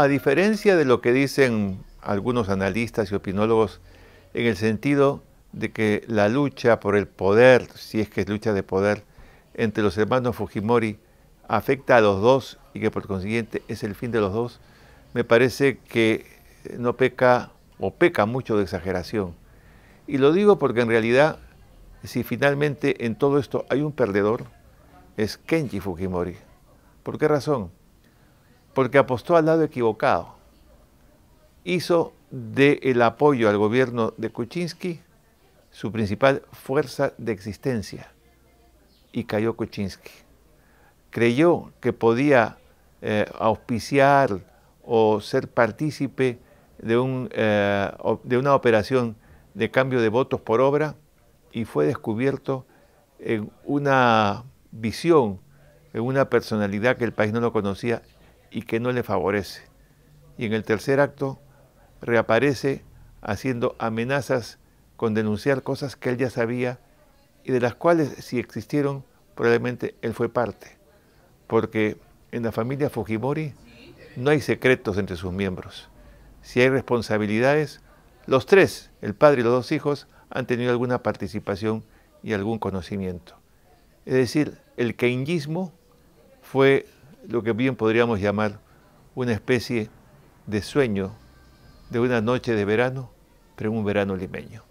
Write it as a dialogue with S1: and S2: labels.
S1: a diferencia de lo que dicen algunos analistas y opinólogos, en el sentido de que la lucha por el poder, si es que es lucha de poder, entre los hermanos Fujimori afecta a los dos y que por consiguiente es el fin de los dos, me parece que no peca o peca mucho de exageración. Y lo digo porque en realidad, si finalmente en todo esto hay un perdedor, es Kenji Fujimori. ¿Por qué razón? porque apostó al lado equivocado. Hizo del el apoyo al gobierno de Kuczynski su principal fuerza de existencia y cayó Kuczynski. Creyó que podía eh, auspiciar o ser partícipe de, un, eh, de una operación de cambio de votos por obra y fue descubierto en una visión, en una personalidad que el país no lo conocía y que no le favorece. Y en el tercer acto reaparece haciendo amenazas con denunciar cosas que él ya sabía y de las cuales si existieron probablemente él fue parte, porque en la familia Fujimori no hay secretos entre sus miembros. Si hay responsabilidades, los tres, el padre y los dos hijos, han tenido alguna participación y algún conocimiento. Es decir, el keingismo fue lo que bien podríamos llamar una especie de sueño de una noche de verano, pero un verano limeño.